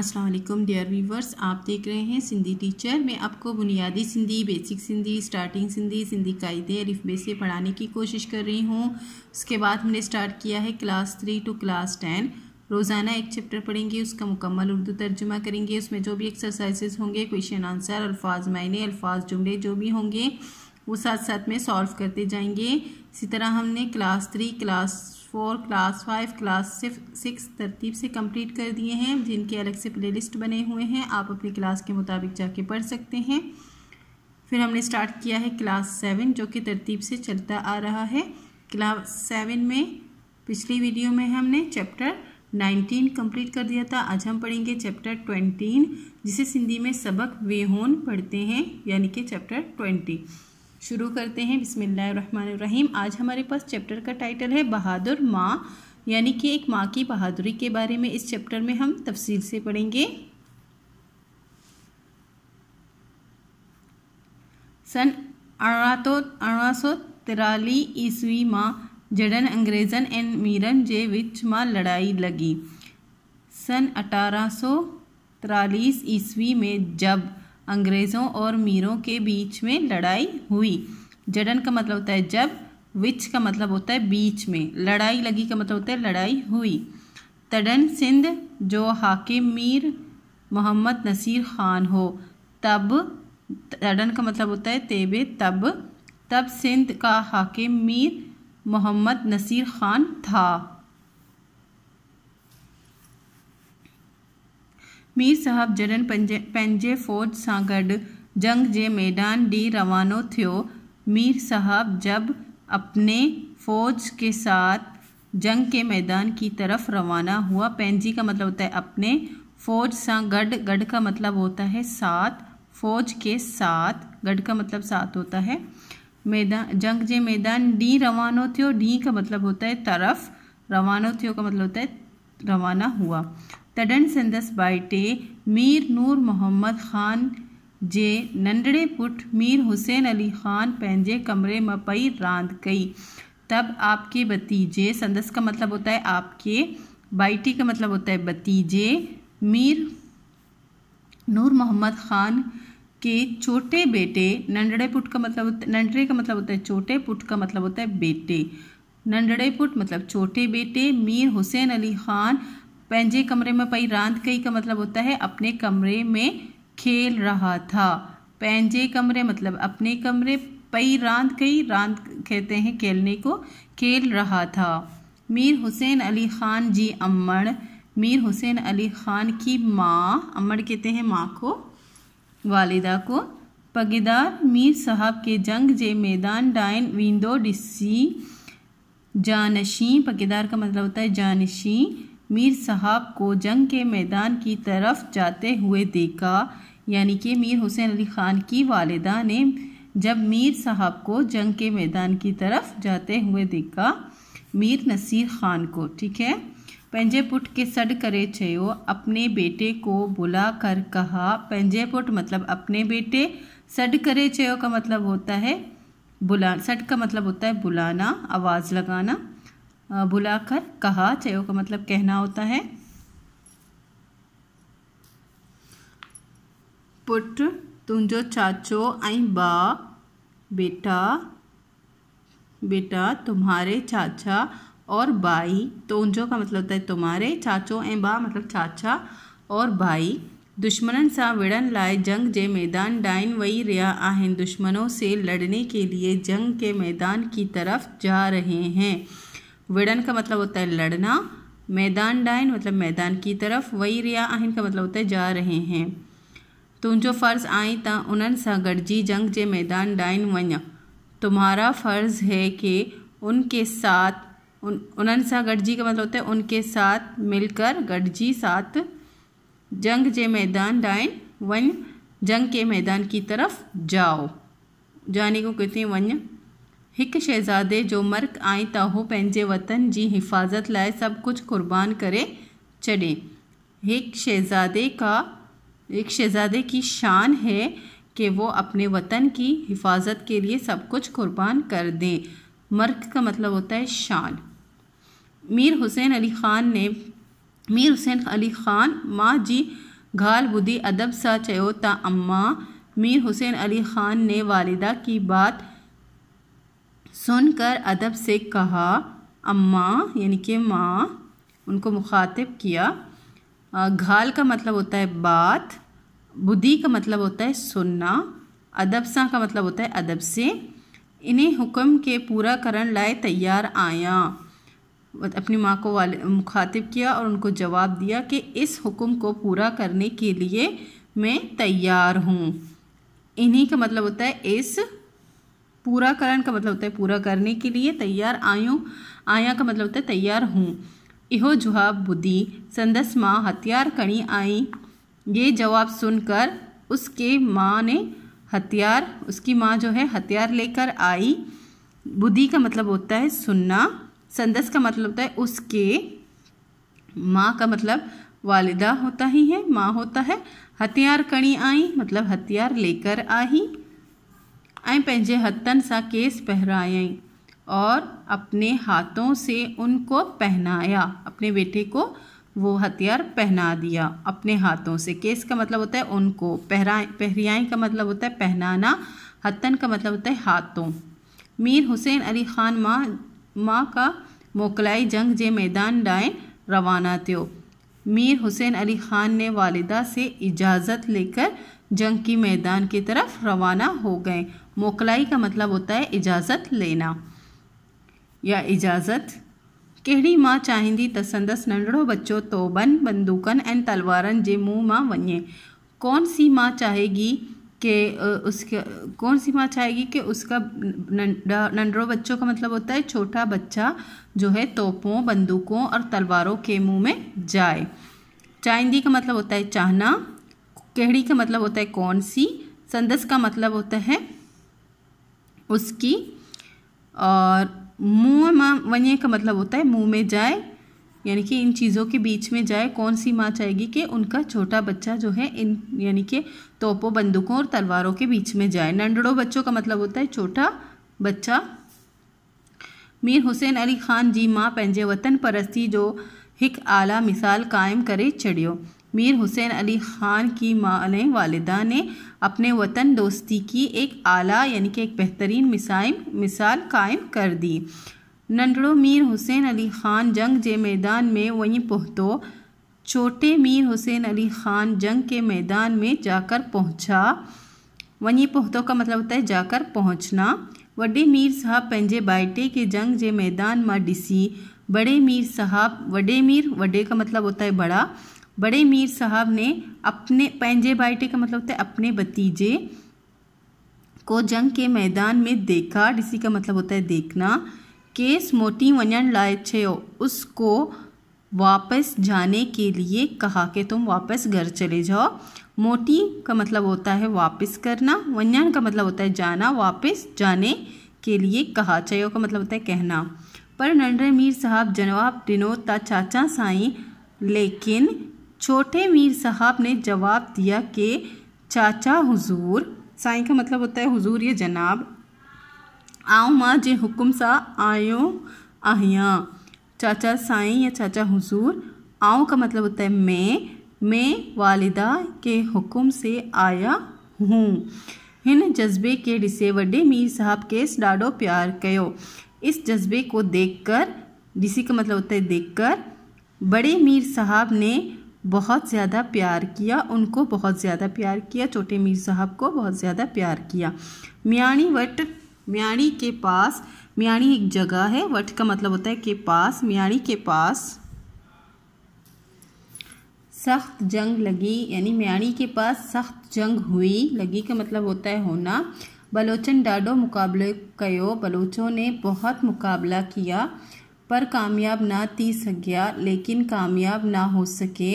अस्सलाम वालेकुम dear viewers आप देख रहे हैं सिंधी टीचर मैं आपको बुनियादी सिंधी बेसिक सिंधी स्टार्टिंग सिंधी सिंधी कायदे अलिफबे से पढ़ाने की कोशिश कर रही हूँ उसके बाद हमने स्टार्ट किया है class three to class ten रोज़ाना एक चैप्टर पढ़ेंगे उसका मुकम्मल उर्दू तर्जुमा करेंगे उसमें जो भी एक्सरसाइजेज होंगे क्वेश्चन आंसर अल्फाज मायने अल्फाज जुमले जो भी होंगे वो साथ साथ में सॉल्व करते जाएंगे इसी तरह हमने class three class four class five class six तरतीब से कंप्लीट कर दिए हैं जिनके अलग से प्लेलिस्ट बने हुए हैं आप अपनी क्लास के मुताबिक जाके पढ़ सकते हैं फिर हमने स्टार्ट किया है क्लास सेवन जो कि तरतीब से चलता आ रहा है क्लास सेवन में पिछली वीडियो में हमने चैप्टर नाइनटीन कंप्लीट कर दिया था आज हम पढ़ेंगे चैप्टर ट्वेंटीन जिसे सिंधी में सबक वेहोन पढ़ते हैं यानी कि चैप्टर ट्वेंटी शुरू करते हैं बिसमीम आज हमारे पास चैप्टर का टाइटल है बहादुर माँ यानी कि एक माँ की बहादुरी के बारे में इस चैप्टर में हम तफसील से पढ़ेंगे सन अड़ा सौ तिराली ईस्वी माँ जडन अंग्रेज़न एंड मीरन जे विच माँ लड़ाई लगी सन अठारह सौ ईस्वी में जब अंग्रेज़ों और मीरों के बीच में लड़ाई हुई जडन का मतलब होता है जब विच का मतलब होता है बीच में लड़ाई लगी का मतलब होता है लड़ाई हुई तडन सिंध जो हाकिम मीर मोहम्मद नसीर ख़ान हो तब तडन का मतलब होता है तेबे तब तब सिंध का हाकिम मीर मोहम्मद नसीर ख़ान था मीर साहब जडन पंजे फ़ौज से गड जंग जे मैदान डी रवानो थियो मीर साहब जब अपने फ़ौज के साथ जंग के मैदान की तरफ रवाना हुआ पेंजी का मतलब होता है अपने फ़ौज से गड गढ़ का मतलब होता है साथ फ़ौज के साथ गढ़ का मतलब साथ होता है मैदान जंग जे मैदान डी रवानो थियो डी का मतलब होता है तरफ रवानो थियो का मतलब होता है रवाना हुआ तडन संदस बाइटे मीर नूर मोहम्मद ख़ान जे नंढड़े पुट मीर हुसैन अली ख़ान पेंजे कमरे में पई रांद कई तब आपके भतीजे संदस का मतलब होता है आपके बाइटी का मतलब होता है भतीजे मीर नूर मोहम्मद ख़ान के छोटे बेटे नंढड़े पुट का मतलब नंढड़े का मतलब होता है छोटे पुट का मतलब होता है बेटे नंढड़े पुट मतलब छोटे बेटे मीर हुसैन अली ख़ान पंहिंजे कमरे में पई रांध कई का मतलब होता है अपने कमरे में खेल रहा था पंहिंजे कमरे मतलब अपने कमरे पई रांध कई रांध कहते हैं खेलने को खेल रहा था मीर हुसैन अली ख़ान जी अम्मड़ मीर हुसैन अली ख़ान की माँ अम्मड़ कहते हैं माँ को वालिदा को पगेदार मीर साहब के जंग जे मैदान डाइन विंदो डिसी जानशी पगेदार का मतलब होता है जानशी मीर साहब को जंग के मैदान की तरफ जाते हुए देखा यानी कि मीर हुसैन अली ख़ान की वालदा ने जब मीर साहब को जंग के मैदान की तरफ जाते हुए देखा मीर नसीर ख़ान को ठीक है पंजे पुट के सड करे चयो अपने बेटे को बुला कर कहा पंजे पुट मतलब अपने बेटे सड करे छयो का मतलब होता है बुला सड का मतलब होता है बुलाना आवाज़ लगाना बुलाकर कहा चयो का मतलब कहना होता है पुट तुझो चाचो आई बा बेटा बेटा तुम्हारे चाचा और भाई तुझो का मतलब होता है तुम्हारे चाचो ए बा मतलब चाचा और भाई दुश्मन से विड़न लाए जंग जे मैदान डाइन वही रहा आहिनि दुश्मनों से लड़ने के लिए जंग के मैदान की तरफ जा रहे हैं विड़न का मतलब होता है लड़ना मैदान डाइन मतलब मैदान की तरफ वही रिया आहिन का मतलब होता है जा रहे हैं तुझो फ़र्ज़ आई त उन सां जंग जे मैदान डाइन वन तुम्हारा फ़र्ज़ है कि उनके साथ उन उन्हनि सा गॾिजी का मतलब होता है उनके साथ मिलकर गॾिजी साथ जंग जे मैदान डाइन वन जंग के मैदान की तरफ जाओ जाने को कहते हैं वन एक शहज़ादे जो मर्क आई तो हू पंहिंजे वतन की हिफ़ाज़त लाए सब कुछ क़ुर्बान करें छॾे एक शहज़ादे का एक शहज़ादे की शान है कि वो अपने वतन की हिफाजत के लिए सब कुछ कुर्बान कर दें मर्क का मतलब होता है शान मीर हुसैन अली ख़ान ने मीर हुसैन अली ख़ान माँ जी घाल ॿुधी अदब सा चयो अम्मा मीर हुसैन अली ख़ान ने वालिदा की बात सुनकर अदब से कहा अम्मा यानी कि माँ उनको मुखातिब किया घाल का मतलब होता है बात बुद्धि का मतलब होता है सुनना अदब सा का मतलब होता है अदब से इन्हें हुक्म के पूरा करण लाए तैयार आया अपनी माँ को वाले मुखातिब किया और उनको जवाब दिया कि इस हुक्म को पूरा करने के लिए मैं तैयार हूँ इन्हीं का मतलब होता है इस पूरा करण का मतलब होता है पूरा करने के लिए तैयार आयो आया का मतलब होता है तैयार हूँ इहो जुहाब बुद्धि संदस माँ हथियार कणी आई ये जवाब सुनकर उसके माँ ने हथियार उसकी माँ जो है हथियार लेकर आई बुद्धि का मतलब होता है सुनना संदस का मतलब होता है उसके माँ का मतलब वालिदा होता ही है माँ होता है हथियार कणी आई मतलब हथियार लेकर आई ऐं हथन हथनि केस पहिरायईं और अपने हाथों से उनको पहनाया अपने बेटे को वो हथियार पहना दिया अपने हाथों से केस का मतलब होता है उनको पहराए पहरियाई का मतलब होता है पहनाना हतन का मतलब होता है हाथों मीर हुसैन अली ख़ान माँ माँ का मोकलाई जंग जे मैदान डाए रवाना थे मीर हुसैन अली ख़ान ने वालिदा से इजाज़त लेकर जंग की मैदान की तरफ रवाना हो गए मोकलाई का मतलब होता है इजाज़त लेना या इजाज़त कही माँ चाहिंदी त संदस नंढड़ो बच्चो तोबन बंदूकन ए तलवारनि के मुँह में वञे कौन सी माँ चाहेगी के उसके कौन सी माँ चाहेगी कि उसका नंढड़ो बच्चों का मतलब होता है छोटा बच्चा जो है तोपों बंदूकों और तलवारों के मुँह में जाए चाहिंदी का मतलब होता है चाहना कहड़ी का मतलब होता है कौन सी संदस का मतलब होता है उसकी और मुँह माँ वन्य का मतलब होता है मुँह में जाए यानी कि इन चीज़ों के बीच में जाए कौन सी माँ चाहेगी कि उनका छोटा बच्चा जो है इन यानी कि तोपों बंदूकों और तलवारों के बीच में जाए नंडड़ों बच्चों का मतलब होता है छोटा बच्चा मीर हुसैन अली ख़ान जी माँ पंहिंजे वतन परस्ती जो एक आला मिसाल कायम करे चढ़ियो मीर हुसैन अली ख़ान की माल वालदा ने अपने वतन दोस्ती की एक आला यानी कि एक बेहतरीन मिसाइल मिसाल कायम कर दी नंडड़ो मीर हुसैन अली ख़ान जंग जे मैदान में वहीं पहुँतो छोटे मीर हुसैन अली ख़ान जंग के मैदान में जाकर पहुँचा वहीं पहुतो का मतलब होता है जाकर पहुँचना वडे मीर साहब पंहिंजे बाइटे के जंग जे मैदान में डिसी बड़े मीर साहब वडे मीर वडे का मतलब होता है बड़ा बड़े मीर साहब ने अपने पैंजे बाइटे का मतलब होता है अपने भतीजे को जंग के मैदान में देखा डिसी का मतलब होता है देखना केस मोटी वञण लाए चयो उसको वापस जाने के लिए कहा कि तुम वापस घर चले जाओ मोटी का मतलब होता है वापस करना वन का मतलब होता है जाना वापस जाने के लिए कहा चयो का मतलब होता है कहना पर नंढे मीर साहब जवाब ॾिनो ता चाचा साईं लेकिन छोटे मीर साहब ने जवाब दिया कि चाचा हुजूर साईं का मतलब होता है हुजूर ये जनाब आओ माँ जे हुकुम सा आयो आहियाँ चाचा साईं या चाचा हुजूर आओ का मतलब होता है मैं मैं वालिदा के हुक्म से आया हूँ इन जज्बे के ॾिसे वॾे मीर साहब खेसि ॾाढो प्यार कयो इस जज्बे को देखकर ॾिसी का मतलब होता है देखकर बड़े मीर साहब ने बहुत ज़्यादा प्यार किया उनको बहुत ज़्यादा प्यार किया छोटे मीर साहब को बहुत ज़्यादा प्यार किया म्याणी वट म्याणी के पास म्याणी एक जगह है वट का मतलब होता है के पास म्याणी के पास सख्त जंग लगी यानी म्याणी के पास सख्त जंग हुई लगी का मतलब होता है होना बलोचन डाडो मुकाबले कयो बलोचों ने बहुत मुकाबला किया पर कामयाब ना थी सक्या लेकिन कामयाब ना हो सके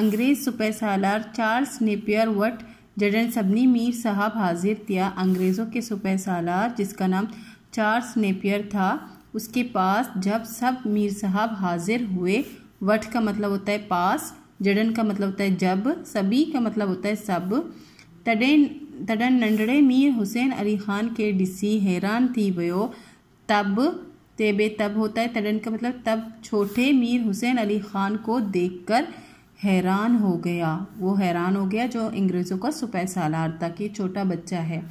अंग्रेज़ सुपे सालार चार्ल्स नेपियर वट जडन सबनी मीर साहब हाजिर थिया अंग्रेज़ों के सुपे सालार जिसका नाम चार्ल्स नेपियर था उसके पास जब सब मीर साहब हाजिर हुए वट का मतलब होता है पास जडन का मतलब होता है जब सभी का मतलब होता है सब तडन तडन नंडड़े मीर हुसैन अली ख़ान के डिसी हैरान थी वो तब सेब तब होता है तडन का मतलब तब छोटे मीर हुसैन अली ख़ान को देखकर हैरान हो गया वो हैरान हो गया जो अंग्रेज़ों का सुपह सालार था कि छोटा बच्चा है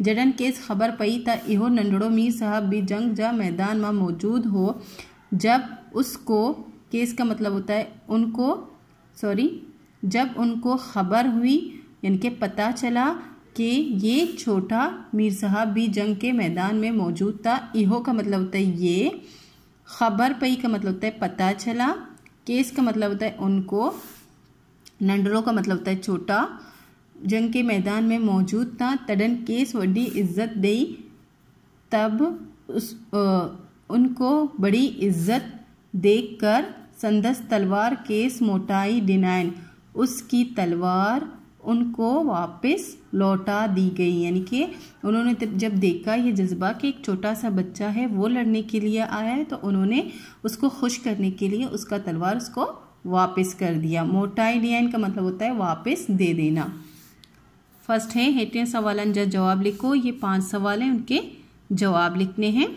जडन केस ख़बर पई था इहो नंढड़ो मीर साहब भी जंग जा मैदान में मौजूद हो जब उसको केस का मतलब होता है उनको सॉरी जब उनको खबर हुई यानी कि पता चला कि ये छोटा मीर साहब भी जंग के मैदान में मौजूद था इहो का मतलब होता है ये खबर पई का मतलब होता है पता चला केस का मतलब होता है उनको नंडरों का मतलब होता है छोटा जंग के मैदान में मौजूद था तडन केस वडी इज्जत दई तब उस आ, उनको बड़ी इज्जत देखकर संदस तलवार केस मोटाई डिनाइन उसकी तलवार उनको वापस लौटा दी गई यानी कि उन्होंने जब देखा ये जज्बा कि एक छोटा सा बच्चा है वो लड़ने के लिए आया है तो उन्होंने उसको खुश करने के लिए उसका तलवार उसको वापस कर दिया मोटाई लिया का मतलब होता है वापस दे देना फर्स्ट है हेटियन सवालन जब जवाब लिखो ये पांच सवाल हैं उनके जवाब लिखने हैं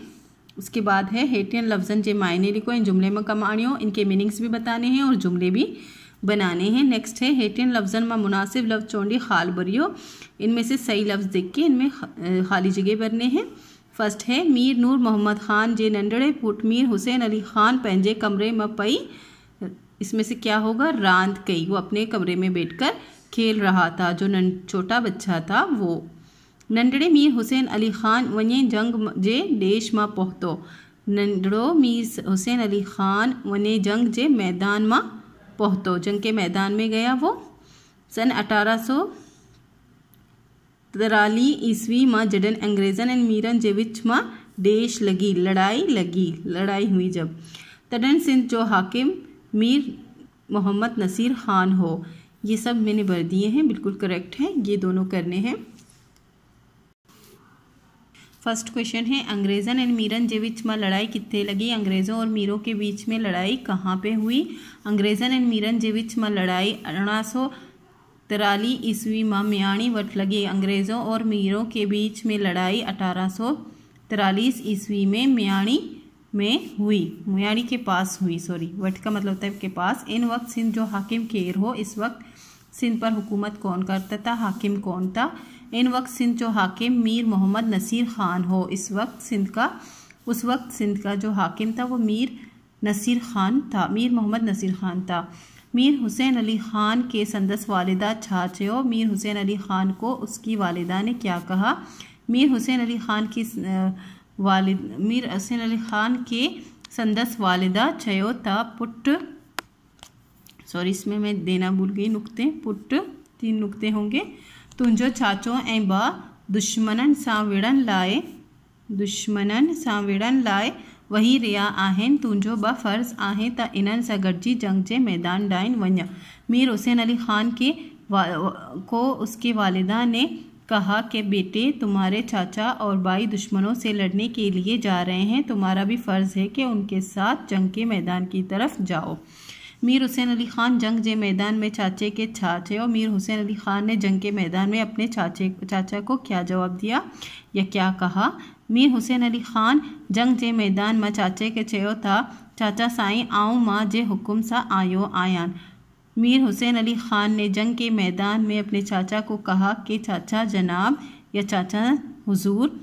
उसके बाद है हेटियन लफ्जन जे मायने लिखो इन जुमले में कमाणियों इनके मीनिंग्स भी बताने हैं और जुमले भी बनाने हैं नेक्स्ट है हेटिन लफ्जन में मुनासिब लफ्ज़ चौंडी खाल बरियो इनमें से सही लफ्ज़ देख के इनमें खाली जगह भरने हैं फर्स्ट है मीर नूर मोहम्मद ख़ान जे नंडड़े पुट मीर हुसैन अली ख़ान पंहिंजे कमरे में पई इसमें से क्या होगा रांद कई वो अपने कमरे में बैठकर खेल रहा था जो नं छोटा बच्चा था वो नंढड़े मीर हुसैन अली ख़ान वञे जंग जे देश में पहुँतो नंढड़ो मीर हुसैन अली ख़ान वने जंग जे मैदान में पोहतो जंग के मैदान में गया वो सन अठारह सौ तिराली ईस्वी में जडन अंग्रेजन एंड मीरन जे विच में देश लगी लड़ाई लगी लड़ाई हुई जब तडन सिंध जो हाकिम मीर मोहम्मद नसीर खान हो ये सब मैंने भर दिए हैं बिल्कुल करेक्ट हैं ये दोनों करने हैं फर्स्ट क्वेश्चन है अंग्रेज़न एंड मीरन के बीच में लड़ाई कितने लगी अंग्रेज़ों और मीरों के बीच में लड़ाई कहाँ पे हुई अंग्रेज़न एंड मीरन के बीच में लड़ाई अठारह सौ तिरालीस ईस्वी में म्याणी वट लगी अंग्रेज़ों और मीरों के बीच में लड़ाई अठारह सौ तिरालीस ईस्वी में म्याणी में हुई म्याणी के पास हुई सॉरी वट का मतलब होता है के पास इन वक्त सिंध जो हाकिम केर हो इस वक्त सिंध पर हुकूमत कौन करता था हाकिम कौन था इन वक्त सिंध जो हाकिम मीर मोहम्मद नसीर ख़ान हो इस वक्त सिंध का उस वक्त सिंध का जो हाकिम था वो मीर नसीर ख़ान था मीर मोहम्मद नसीर ख़ान था मीर हुसैन अली ख़ान के संदस वालदा हो मीर हुसैन अली ख़ान को उसकी वालदा ने क्या कहा मीर हुसैन अली ख़ान की वालिद मीर हुसैन अली ख़ान के संदस वालदा छो था पुट सॉरी इसमें मैं देना भूल गई नुक़ते पुट तीन नुकते होंगे तुझो चाचो ए दुश्मन से सां विढ़नि दुश्मन से विड़न लाए वही रहा है तुझो ब फ़र्ज़ आहे त इन सां जंग के मैदान डाइन वन मीर हुसैन अली ख़ान के को उसके वालिदा ने कहा कि बेटे तुम्हारे चाचा और भाई दुश्मनों से लड़ने के लिए जा रहे हैं तुम्हारा भी फ़र्ज़ है कि उनके साथ जंग के मैदान की तरफ जाओ मीर हुसैन अली ख़ान जंग जे मैदान में चाचे के चाचे और मीर हुसैन अली ख़ान ने जंग के मैदान में अपने चाचे चाचा को क्या जवाब दिया या क्या कहा मीर हुसैन अली ख़ान जंग जे मैदान में चाचे के चयो था चाचा साईं आऊँ माँ जे हुकुम सा आयो आयान मीर हुसैन अली ख़ान ने जंग के मैदान में अपने चाचा को कहा कि चाचा जनाब या चाचा हुजूर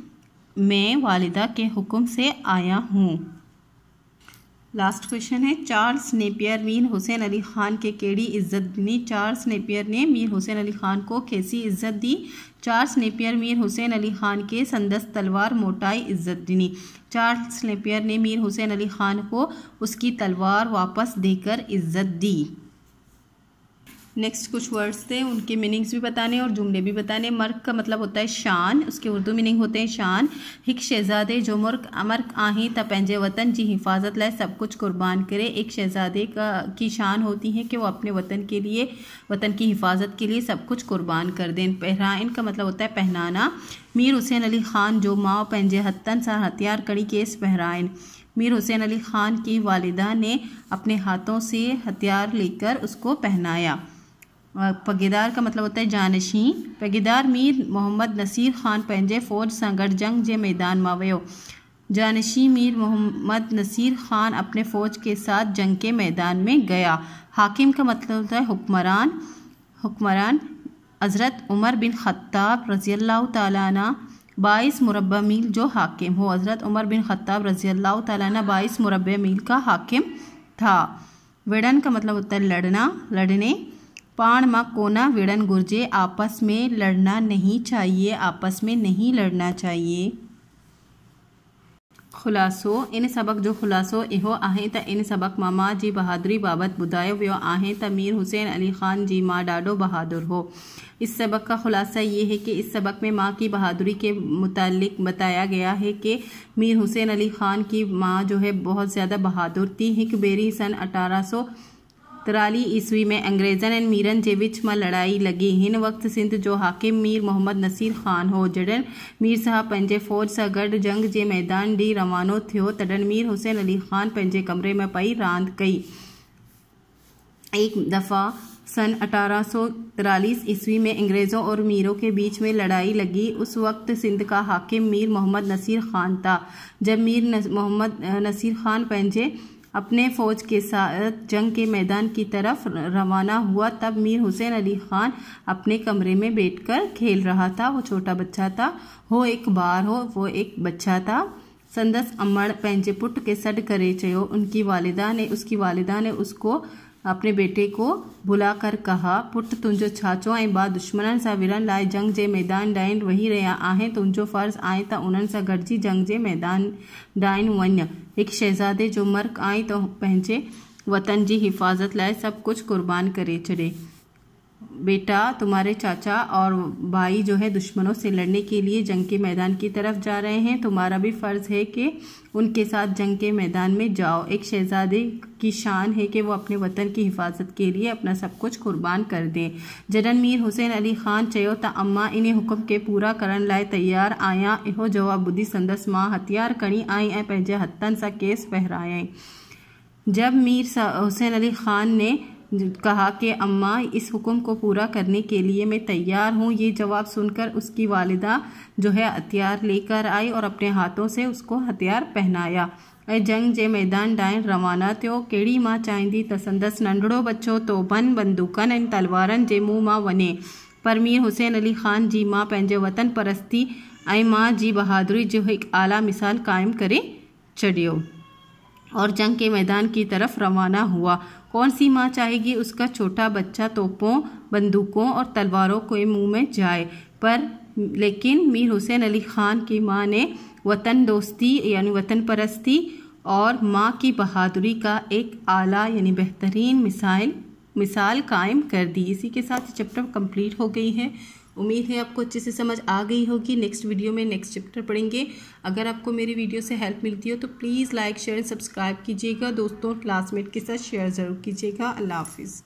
मैं वालिदा के हुक्म से आया हूँ लास्ट क्वेश्चन है चार्ल्स नेपियर मीर हुसैन अली खान के केड़ी इज्जत दी चार्ल्स नेपियर ने मीर हुसैन अली खान को कैसी इज्जत दी चार्ल्स नेपियर मीर हुसैन अली खान के संदस तलवार मोटाई इज्जत दिनी चार्ल्स नेपियर ने मीर हुसैन अली खान को उसकी तलवार वापस देकर इज्जत दी नेक्स्ट कुछ वर्ड्स थे उनके मीनिंग्स भी बताने और जुमले भी बताने मर्क का मतलब होता है शान उसके उर्दू मीनिंग होते हैं शान हिक शहजादे जो मुर्क अमर्क आहीं पेंजे वतन जी हिफाजत लाए सब कुछ कुर्बान करे एक शहजादे का की शान होती है कि वो अपने वतन के लिए वतन की हिफाजत के लिए सब कुछ कुर्बान कर दें पहराइन का मतलब होता है पहनाना मीर हुसैन अली ख़ान जो माओ पेंजे हतन सा हथियार कड़ी केस पहराइनि मीर हुसैन अली ख़ान की वालदा ने अपने हाथों से हथियार लेकर उसको पहनाया पगेदार का मतलब होता है जानशीन पगेदार मीर मोहम्मद नसीर ख़ान पंहिंजे फ़ौज से गॾु जंग के मैदान में वो जानशी मीर मोहम्मद नसीर ख़ान अपने फ़ौज के साथ जंग के मैदान में गया हाकिम का मतलब होता है हुक्मरान हुक्मरान हज़रत उमर बिन ख़त्ताब रज़ी अल्लाह ताली बाईस मुरबा मील जो हाकिम हो हज़रत उमर बिन ख़त्ताब रज़ी अल्लाह ताली बाईस मुरबा मील का हाकिम था वेड़न का मतलब होता है लड़ना लड़ने माँ कोना विड़न गुर्जे आपस में लड़ना नहीं चाहिए आपस में नहीं लड़ना चाहिए ख़ुलासो इन सबक जो ख़ुलासो इहो आहे त इन सबक़ मां माउ जी बहादुरी बाबत ॿुधायो वियो आहे त मीर हुसैन अली ख़ान जी माँ ॾाढो बहादुर हो इस सबक का ख़ुलासा ये है कि इस सबक में माँ की बहादुरी के मुतालिक बताया गया है कि मीर हुसैन अली ख़ान की माँ जो है बहुत ज़्यादा बहादुर थी बेरी सन अठारह सौ तिराली ईस्वी में अंग्रेज़न एंड मीरन के बिच में लड़ाई लगी इन वक्त सिंध जो हाकिम मीर मोहम्मद नसीर ख़ान हो जडन मीर साहब पंहिंजे फ़ौज से गड जंग जे मैदान डी रवानो थो तडन मीर हुसैन अली ख़ान पंहिंजे कमरे में पई रांद कई एक दफ़ा सन अठारह सौ तिरालीस ईस्वी में अंग्रेज़ों और मीरों के बीच में लड़ाई लगी उस वक्त सिंध का हाकिम मीर मोहम्मद नसीर ख़ान था जब मीर मोहम्मद नसीर ख़ान पैं अपने फौज के साथ जंग के मैदान की तरफ रवाना हुआ तब मीर हुसैन अली खान अपने कमरे में बैठकर खेल रहा था वो छोटा बच्चा था हो एक बार हो वो एक बच्चा था संदस अमड़ पेंजे पुट के सड करे चयो उनकी वालिदा ने उसकी वालिदा ने उसको अपने बेटे को बुलाकर कहा पुट तुझो छाचो ए बा दुश्मन दुश्मननि विरन विढ़ण जंग जे मैदान डाइन वही रहा है तुझो फर्ज आए तो उन सां जंग जे मैदान डाइन वन एक शहज़ादे जो मर्क आए तो वतन की हिफ़ाज़त लाइ सब कुछ क़ुर्बान करे छे बेटा तुम्हारे चाचा और भाई जो है दुश्मनों से लड़ने के लिए जंग के मैदान की तरफ जा रहे हैं तुम्हारा भी फ़र्ज़ है कि उनके साथ जंग के मैदान में जाओ एक शहजादे की शान है कि वो अपने वतन की हिफाजत के लिए अपना सब कुछ कुर्बान कर दें जनरल मीर हुसैन अली ख़ान चयो त अम्मा इन्हें हुक्म के पूरा करण लाए तैयार आया इहो जवाब बुद्धि संदस माँ हथियार खणी आई ऐं पंहिंजे हथनि सां केस फहराएं जब मीर हुसैन अली ख़ान ने कहा कि अम्मा इस हुक्म को पूरा करने के लिए मैं तैयार हूँ ये जवाब सुनकर उसकी वालिदा जो है हथियार लेकर आई और अपने हाथों से उसको हथियार पहनाया ऐं जंग जे मैदान डाइन रवाना थो कड़ी माँ चाहींदी त संदसि बच्चो तो बन बंदूकन ऐं तलवारन जे मुँह मां वने पर मीर हुसैन अली ख़ान जी माँ पैं वतन परस्ती माँ जी बहादुरी जो एक आला मिसाल कायम करे छॾियो और जंग के मैदान की तरफ रवाना हुआ कौन सी माँ चाहेगी उसका छोटा बच्चा तोपों बंदूकों और तलवारों के मुंह में जाए पर लेकिन मीर हुसैन अली खान की माँ ने वतन दोस्ती यानी वतन परस्ती और माँ की बहादुरी का एक आला यानी बेहतरीन मिसाइल मिसाल कायम कर दी इसी के साथ चैप्टर कंप्लीट हो गई है उम्मीद है आपको अच्छे से समझ आ गई होगी नेक्स्ट वीडियो में नेक्स्ट चैप्टर पढ़ेंगे अगर आपको मेरी वीडियो से हेल्प मिलती हो तो प्लीज़ लाइक शेयर सब्सक्राइब कीजिएगा दोस्तों क्लासमेट के साथ शेयर ज़रूर कीजिएगा अल्लाह हाफिज़